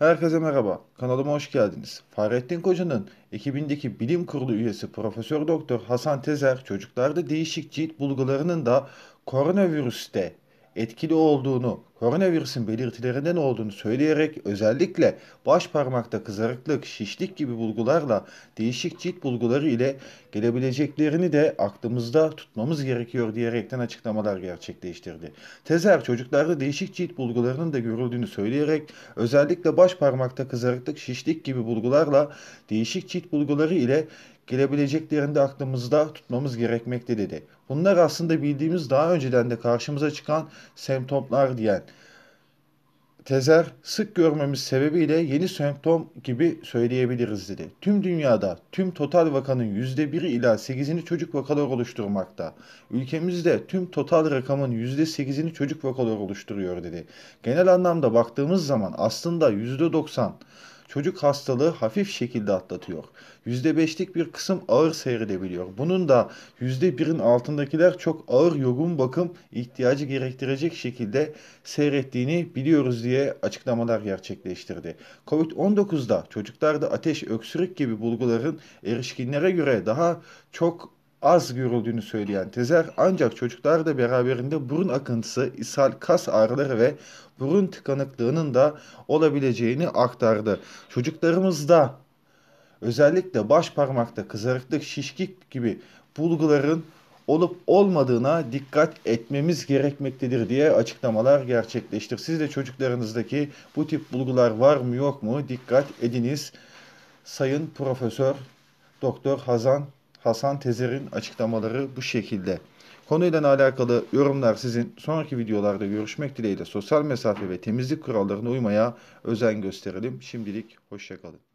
Herkese merhaba. Kanalıma hoş geldiniz. Fahrettin Koca'nın ekibindeki bilim kurulu üyesi Profesör Doktor Hasan Tezer çocuklarda değişik cilt bulgularının da koronavirüste etkili olduğunu, koronavirüsün belirtilerinden olduğunu söyleyerek özellikle baş parmakta kızarıklık, şişlik gibi bulgularla değişik cilt bulguları ile gelebileceklerini de aklımızda tutmamız gerekiyor diyerekten açıklamalar gerçekleştirdi. Tezer çocuklarda değişik cilt bulgularının da görüldüğünü söyleyerek özellikle baş parmakta kızarıklık, şişlik gibi bulgularla değişik cilt bulguları ile gelebileceklerini de aklımızda tutmamız gerekmekte dedi. Bunlar aslında bildiğimiz daha önceden de karşımıza çıkan semptomlar diyen Tezer sık görmemiz sebebiyle yeni semptom gibi söyleyebiliriz dedi. Tüm dünyada tüm total vakanın %1 ila 8'ini çocuk vakalar oluşturmakta. Ülkemizde tüm total rakamın %8'ini çocuk vakalar oluşturuyor dedi. Genel anlamda baktığımız zaman aslında %90 çocuk hastalığı hafif şekilde atlatıyor. %5'lik bir kısım ağır seyredebiliyor. Bunun da %1'in altındakiler çok ağır yoğun bakım ihtiyacı gerektirecek şekilde seyrettiğini biliyoruz diye açıklamalar gerçekleştirdi. Covid-19'da çocuklarda ateş, öksürük gibi bulguların erişkinlere göre daha çok az görüldüğünü söyleyen Tezer ancak çocuklarda beraberinde burun akıntısı, ishal, kas ağrıları ve burun tıkanıklığının da olabileceğini aktardı. Çocuklarımızda özellikle baş parmakta kızarıklık, şişkik gibi bulguların olup olmadığına dikkat etmemiz gerekmektedir diye açıklamalar gerçekleştir. Siz de çocuklarınızdaki bu tip bulgular var mı yok mu dikkat ediniz. Sayın Profesör Doktor Hazan Hasan Tezer'in açıklamaları bu şekilde. Konuyla alakalı yorumlar sizin. Sonraki videolarda görüşmek dileğiyle sosyal mesafe ve temizlik kurallarına uymaya özen gösterelim. Şimdilik hoşçakalın.